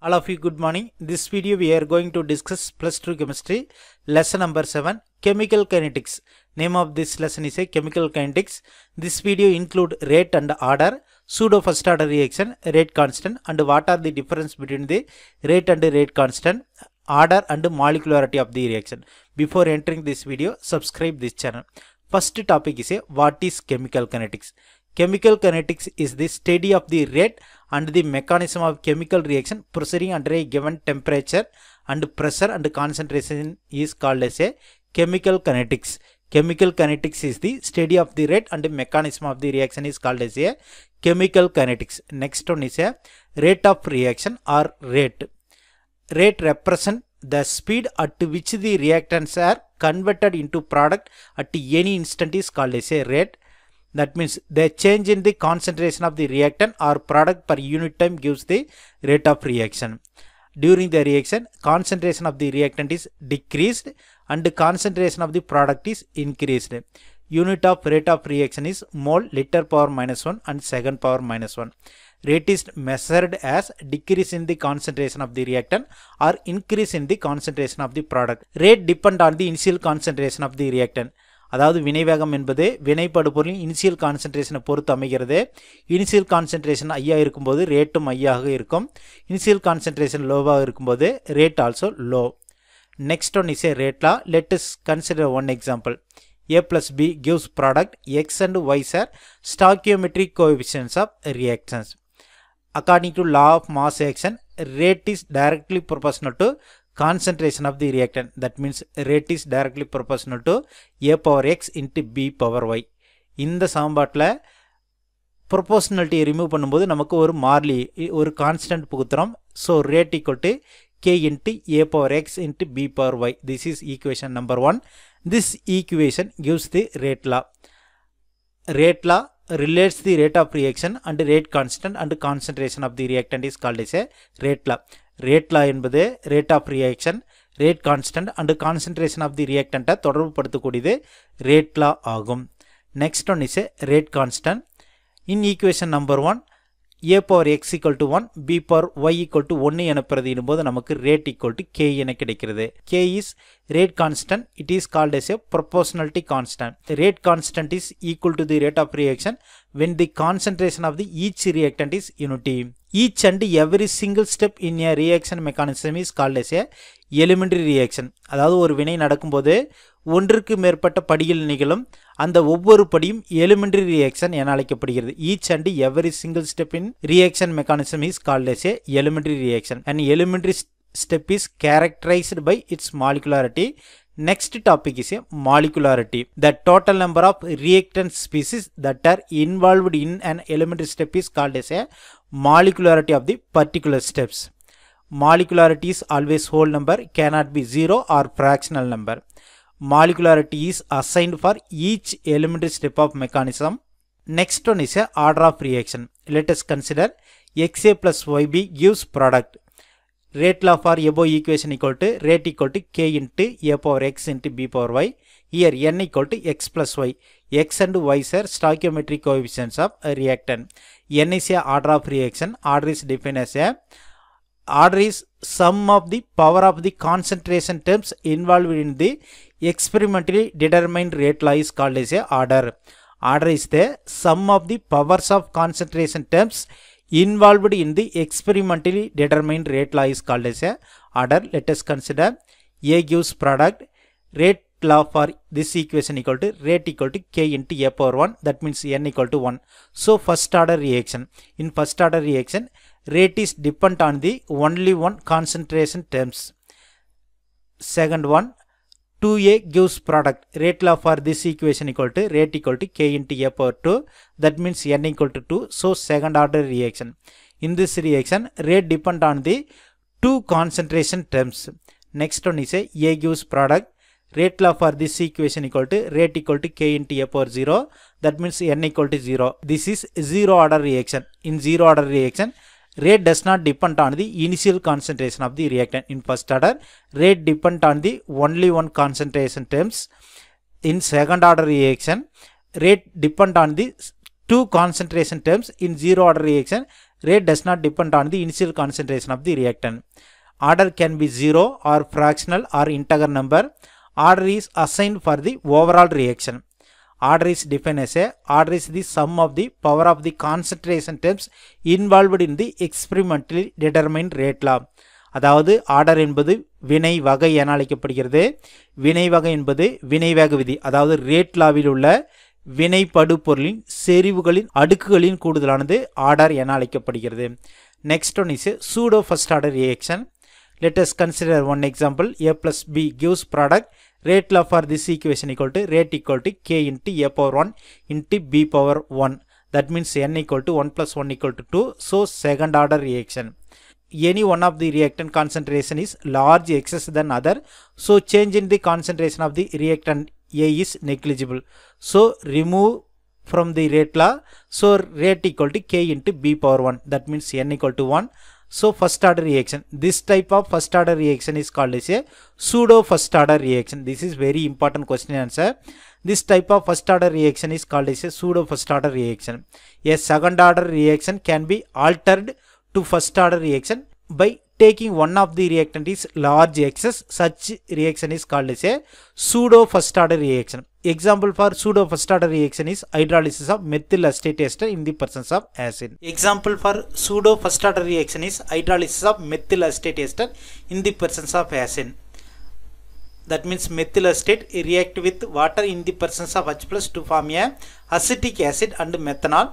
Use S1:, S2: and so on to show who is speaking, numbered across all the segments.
S1: All of you good morning. This video we are going to discuss plus 2 chemistry lesson number 7 chemical kinetics. Name of this lesson is a chemical kinetics. This video include rate and order, pseudo first order reaction, rate constant and what are the difference between the rate and the rate constant, order and molecularity of the reaction. Before entering this video subscribe this channel. First topic is a what is chemical kinetics. Chemical kinetics is the study of the rate and the mechanism of chemical reaction proceeding under a given temperature and pressure and concentration is called as a chemical kinetics. Chemical kinetics is the study of the rate and the mechanism of the reaction is called as a chemical kinetics. Next one is a rate of reaction or rate. Rate represents the speed at which the reactants are converted into product at any instant is called as a rate. That means the change in the concentration of the reactant or product per unit time gives the rate of reaction. During the reaction, concentration of the reactant is decreased and the concentration of the product is increased. Unit of rate of reaction is mole liter power minus 1 and second power minus 1. Rate is measured as decrease in the concentration of the reactant or increase in the concentration of the product. Rate depend on the initial concentration of the reactant. அதாவது வினைவேகம் என்பது வினைப்படு பொருளின் initial கான்சன்ட்ரேஷனை பொறுத்து அமைகிறது initial concentration ஐயாக இருக்கும்போது ரேட்டும் ஐயாக இருக்கும் initial concentration லோவாக இருக்கும்போது rate also low next one is a ரேட்லா let is consider one example A plus B gives product X and Y sir stoichiometric coefficients of reactions according to law of mass action, rate is directly proportional to concentration of the reactant. That means rate is directly proportional to A power X into B power Y. In the இந்த சாம்பாட்டில் ப்ரொபோஷனல்ட்டியை remove பண்ணும்போது நமக்கு ஒரு மார்லி ஒரு constant புகுத்துறோம் so rate equal to k into a power x into b power y. This is equation number 1. This equation gives the rate law. Rate law relates the rate of reaction and rate constant and concentration of the reactant is called as a rate law. Rate law in என்பது rate of reaction, rate constant and concentration of the reactant தொடர்பு படுத்துக்கூடியது rate law agum. Next one is a rate constant. In equation number 1, a power x equal to 1, b power y equal to 1 என பிரதியிடும் போது நமக்கு rate equal to k என கிடைக்கிறது k is rate constant, it is called as a proportionality constant. The rate constant is equal to the rate of reaction when the concentration of the each reactant is unity. Each and every single step in a reaction mechanism is called as a elementary reaction. அதாது ஒரு வினை நடக்கும்போது ஒன்றுக்கு மேற்பட்ட படியில் நிகளும் And அந்த ஒவ்வொரு படியும் elementary reaction, என அழைக்கப்படுகிறது each and every single step in reaction mechanism is called as a elementary reaction. And elementary step is characterized by its molecularity. Next topic is molecularity. The total number of reactant species that are involved in an elementary step is called as a molecularity of the particular steps. Molecularity is always whole number, cannot be zero or fractional number molecularity is assigned for each elementary step of mechanism. Next one is a order of reaction. Let us consider xa plus yb gives product. Rate law for above equation equal to rate equal to k into a power x into b power y. Here n equal to x plus y. x and y are stoichiometric coefficients of a reactant. n is a order of reaction. Order is defined as a order is sum of the power of the concentration terms involved in the experimentally determined rate law is called as a order. Order is the sum of the powers of concentration terms involved in the experimentally determined rate law is called as a order. Let us consider A gives product rate law for this equation equal to rate equal to k into a power 1 that means n equal to 1. So first order reaction. In first order reaction rate is dependent on the only one concentration terms. Second one 2a gives product rate law for this equation equal to rate equal to k into a power 2 that means n equal to 2 so second order reaction. In this reaction rate depend on the two concentration terms. Next one is a, a gives product rate law for this equation equal to rate equal to k into a power 0 that means n equal to 0 this is zero order reaction in zero order reaction Rate does not depend on the initial concentration of the reactant. In first order, rate depend on the only one concentration terms. In second order reaction, rate depend on the two concentration terms. In zero order reaction, rate does not depend on the initial concentration of the reactant. Order can be zero or fractional or integer number. Order is assigned for the overall reaction. Order is defined as a order is the sum of the power of the concentration terms involved in the experimentally determined rate law. அதாவது order என்பது வினை வகை என அழைக்கப்படுகிறது வினை வகை என்பது வினை வேக விதி அதாவது ரேட் லாவில் உள்ள பொருளின் செறிவுகளின் அடுக்குகளின் கூடுதலானது ஆர்டர் என அழைக்கப்படுகிறது next one is pseudo first order reaction Let us consider one example. A plus B gives product. Rate law for this equation equal to rate equal to k into a power 1 into b power 1. That means n equal to 1 plus 1 equal to 2. So second order reaction. Any one of the reactant concentration is large excess than other. So change in the concentration of the reactant A is negligible. So remove from the rate law. So rate equal to k into b power 1. That means n equal to 1. So first order reaction, this type of first order reaction is called as a pseudo first order reaction. This is very important question answer. This type of first order reaction is called as a pseudo first order reaction. A second order reaction can be altered to first order reaction by taking one of the reactant is large excess. Such reaction is called as a pseudo first order reaction. Example for pseudo first order reaction is hydrolysis of methyl acetate ester in the presence of acid. Example for pseudo first order reaction is hydrolysis of methyl acetate ester in the presence of acid. That means methyl acetate react with water in the presence of H plus to form a acetic acid and methanol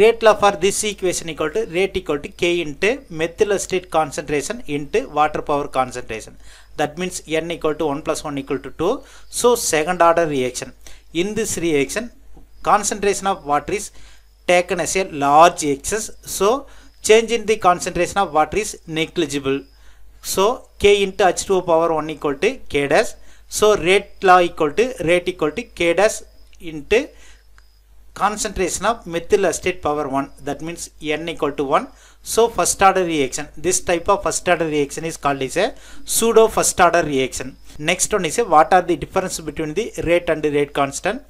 S1: rate law for this equation equal to rate equal to K into methyl acetate concentration into water power concentration. That means N equal to 1 plus 1 equal to 2. So second order reaction. In this reaction, concentration of water is taken as a large excess. So change in the concentration of water is negligible. So K into H2O power 1 equal to K dash. So rate law equal to rate equal to K dash into concentration of methyl acetate power 1 that means N equal to 1. So first order reaction. This type of first order reaction is called is a pseudo first order reaction. Next one is a what are the difference between the rate and the rate constant.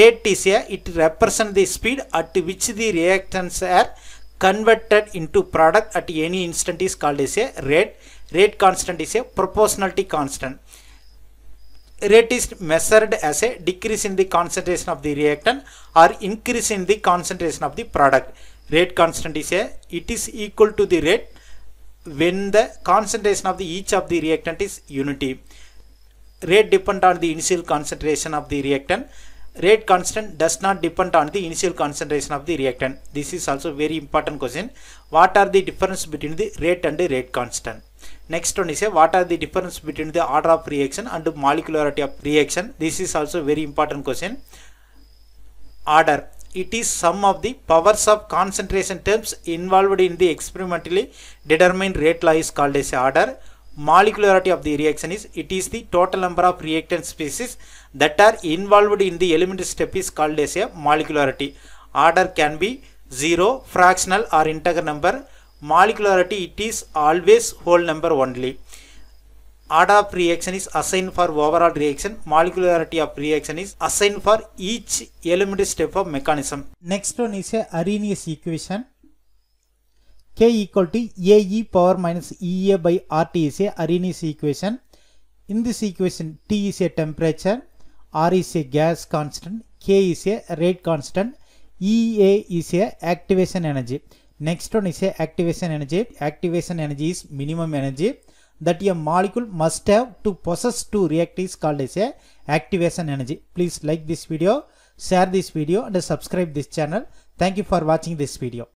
S1: Rate is a it represent the speed at which the reactants are converted into product at any instant is called as a rate. Rate constant is a proportionality constant. rate is measured as a decrease in the concentration of the reactant or increase in the concentration of the product. Rate constant is a, it is equal to the rate when the concentration of the each of the reactant is unity. Rate depend on the initial concentration of the reactant. Rate constant does not depend on the initial concentration of the reactant. This is also very important question. What are the difference between the rate and the rate constant? Next one is what are the difference between the order of reaction and molecularity of reaction? This is also very important question. Order. It is sum of the powers of concentration terms involved in the experimentally determined rate law is called as order. Molecularity of the reaction is it is the total number of reactant species that are involved in the elementary step is called as a molecularity. Order can be 0, fractional or integer number molecularity it is always whole number only order of reaction is assigned for overall reaction molecularity of reaction is assigned for each elementary step of mechanism next one is a arrhenius equation k equal to ae power minus ea by rt is a arrhenius equation in this equation t is a temperature r is a gas constant k is a rate constant ea is a activation energy Next one is a activation energy. Activation energy is minimum energy that a molecule must have to possess to react is called as a activation energy. Please like this video, share this video and subscribe this channel. Thank you for watching this video.